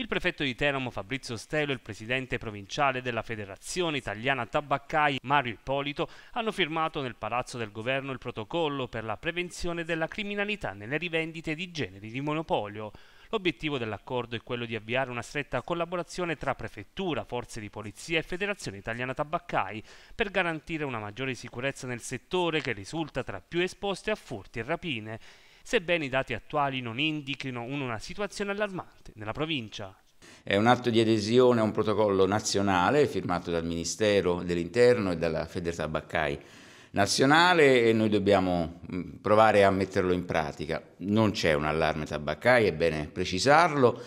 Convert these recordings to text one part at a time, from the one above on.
Il prefetto di Teramo Fabrizio Stelo e il presidente provinciale della Federazione Italiana Tabaccai Mario Ippolito hanno firmato nel Palazzo del Governo il protocollo per la prevenzione della criminalità nelle rivendite di generi di monopolio. L'obiettivo dell'accordo è quello di avviare una stretta collaborazione tra prefettura, forze di polizia e Federazione Italiana Tabaccai per garantire una maggiore sicurezza nel settore che risulta tra più esposte a furti e rapine sebbene i dati attuali non indichino una situazione allarmante nella provincia. È un atto di adesione a un protocollo nazionale firmato dal Ministero dell'Interno e dalla Federtabaccai nazionale e noi dobbiamo mm, provare a metterlo in pratica. Non c'è un allarme tabaccai, è bene precisarlo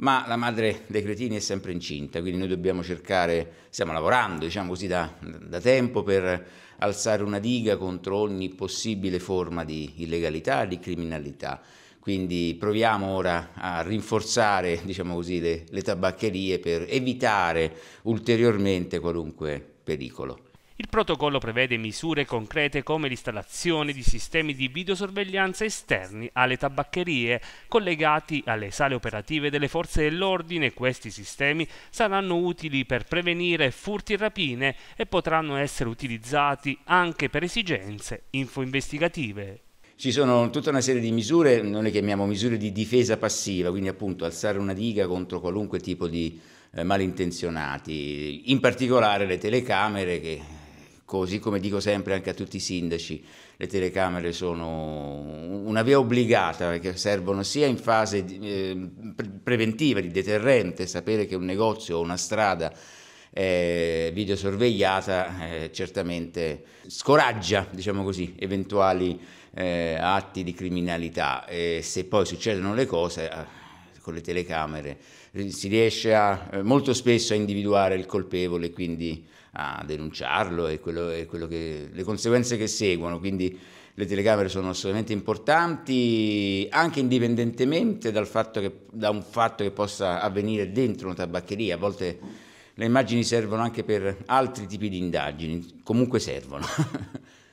ma la madre dei cretini è sempre incinta, quindi noi dobbiamo cercare, stiamo lavorando diciamo così da, da tempo per alzare una diga contro ogni possibile forma di illegalità, di criminalità. Quindi proviamo ora a rinforzare diciamo così, le, le tabaccherie per evitare ulteriormente qualunque pericolo. Il protocollo prevede misure concrete come l'installazione di sistemi di videosorveglianza esterni alle tabaccherie, collegati alle sale operative delle forze dell'ordine. Questi sistemi saranno utili per prevenire furti e rapine e potranno essere utilizzati anche per esigenze infoinvestigative. Ci sono tutta una serie di misure, noi le chiamiamo misure di difesa passiva, quindi appunto alzare una diga contro qualunque tipo di eh, malintenzionati, in particolare le telecamere che Così come dico sempre anche a tutti i sindaci, le telecamere sono una via obbligata perché servono sia in fase eh, preventiva, di deterrente, sapere che un negozio o una strada è eh, videosorvegliata eh, certamente scoraggia, diciamo così, eventuali eh, atti di criminalità e se poi succedono le cose ah, con le telecamere, eh, si riesce a, eh, molto spesso a individuare il colpevole, e quindi a denunciarlo e, quello, e quello che, le conseguenze che seguono. Quindi le telecamere sono assolutamente importanti, anche indipendentemente dal fatto che, da un fatto che possa avvenire dentro una tabaccheria. A volte le immagini servono anche per altri tipi di indagini, comunque servono.